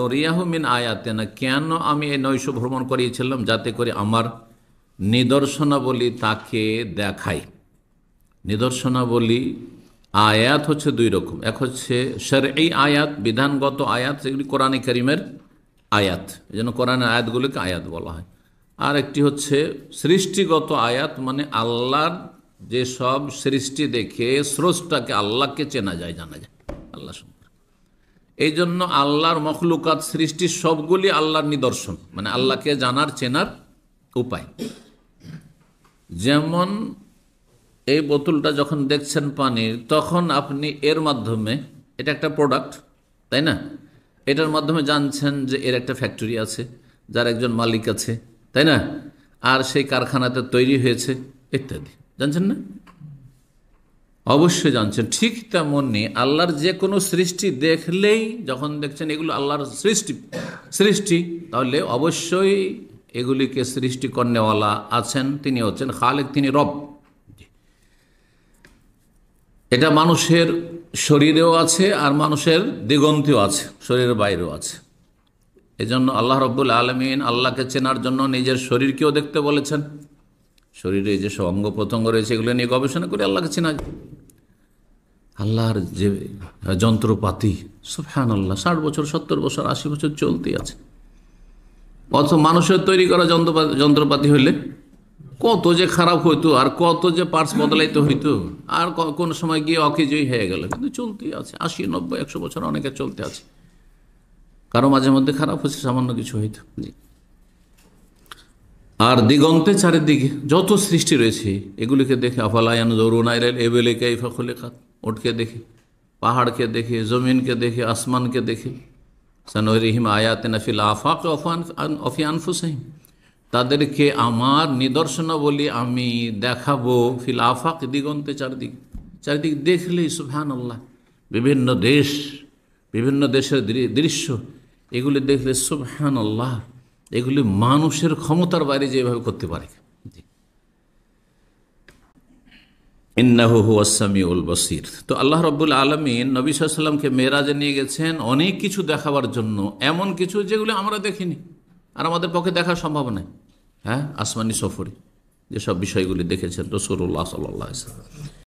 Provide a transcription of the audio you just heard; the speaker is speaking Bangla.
নরিয়াহমিন না কেন আমি এই নৈশ ভ্রমণ করিয়েছিলাম যাতে করে আমার নিদর্শনাবলী তাকে দেখাই নিদর্শনাবলী আয়াত হচ্ছে দুই রকম এক হচ্ছে স্যার এই আয়াত বিধানগত আয়াত সেগুলি কোরআনে করিমের আয়াত এই জন্য কোরআনের আয়াতগুলিকে আয়াত বলা হয় আর একটি হচ্ছে সৃষ্টিগত আয়াত মানে আল্লাহর যে সব সৃষ্টি দেখে স্রষ্টাকে আল্লাহকে চেনা যায় জানা যায় আল্লাহ এই জন্য আল্লাহর মখলুকাত সৃষ্টির সবগুলি আল্লাহর নিদর্শন মানে আল্লাহকে জানার চেনার উপায় যেমন এই বোতলটা যখন দেখছেন পানির তখন আপনি এর মাধ্যমে এটা একটা প্রোডাক্ট তাই না এটার মাধ্যমে জানছেন যে এর একটা ফ্যাক্টরি আছে যার একজন মালিক আছে তাই না আর সেই কারখানাতে তৈরি হয়েছে ইত্যাদি জানছেন না অবশ্যই জানছেন ঠিক নেই আল্লাহর যে কোনো সৃষ্টি দেখলেই যখন দেখছেন এগুলো আল্লাহর সৃষ্টি সৃষ্টি তাহলে অবশ্যই এগুলিকে সৃষ্টি কর্নেওয়ালা আছেন তিনি হচ্ছেন খালেক তিনি রব এটা মানুষের শরীরেও আছে আর মানুষের দিগন্তেও আছে শরীরের বাইরেও আছে এজন্য আল্লাহ রব্বুল আলমিন আল্লাহকে চেনার জন্য নিজের শরীরকেও দেখতে বলেছেন শরীরে যে সব অঙ্গ প্রত্যঙ্গ রয়েছে এগুলো নিয়ে গবেষণা করে আল্লাহকে চেনা আল্লাহর যে যন্ত্রপাতি হ্যান আল্লাহ ষাট বছর সত্তর বছর আশি বছর চলতে আছে অথ মানুষের তৈরি করা যন্ত্রপাতি যন্ত্রপাতি হইলে কত যে খারাপ হইতো আর কত যে পার্টস বদলাইতে হইতো আর কোন সময় গিয়ে অকেজই হয়ে গেল কিন্তু চলতেই আছে আশি নব্বই একশো বছর অনেকে চলতে আছে কারো মাঝে মধ্যে খারাপ হচ্ছে সামান্য কিছু হইতো আর দিগন্তে চারিদিকে যত সৃষ্টি রয়েছে এগুলিকে দেখে আফালায়ান জরুন আইরাল এবেলে কাইফা খুলে খাত উঠকে দেখে পাহাড়কে দেখে জমিনকে দেখে আসমানকে দেখে সানরিহিম আয়াত নফিল আফাক অফান অফিয়ান ফুসাইম তাদেরকে আমার নিদর্শনাবলী আমি দেখাবো ফিল আফাক দিগন্তে চারদিক চারিদিক দেখলেই সুফহান আল্লাহ বিভিন্ন দেশ বিভিন্ন দেশের দৃশ্য এগুলি দেখলে সুফহান আল্লাহ এগুলি মানুষের ক্ষমতার বাইরে যেভাবে করতে পারে ইন্নাহু উল বসির তো আল্লাহ রব্বুল আলমিন নবী সাল্লামকে মেয়েরাজে নিয়ে গেছেন অনেক কিছু দেখাবার জন্য এমন কিছু যেগুলো আমরা দেখিনি আর আমাদের পক্ষে দেখা সম্ভব নয় হ্যাঁ আসমানি সফরে যেসব বিষয়গুলি দেখেছেন রসুল্লাহ সাল্লাহ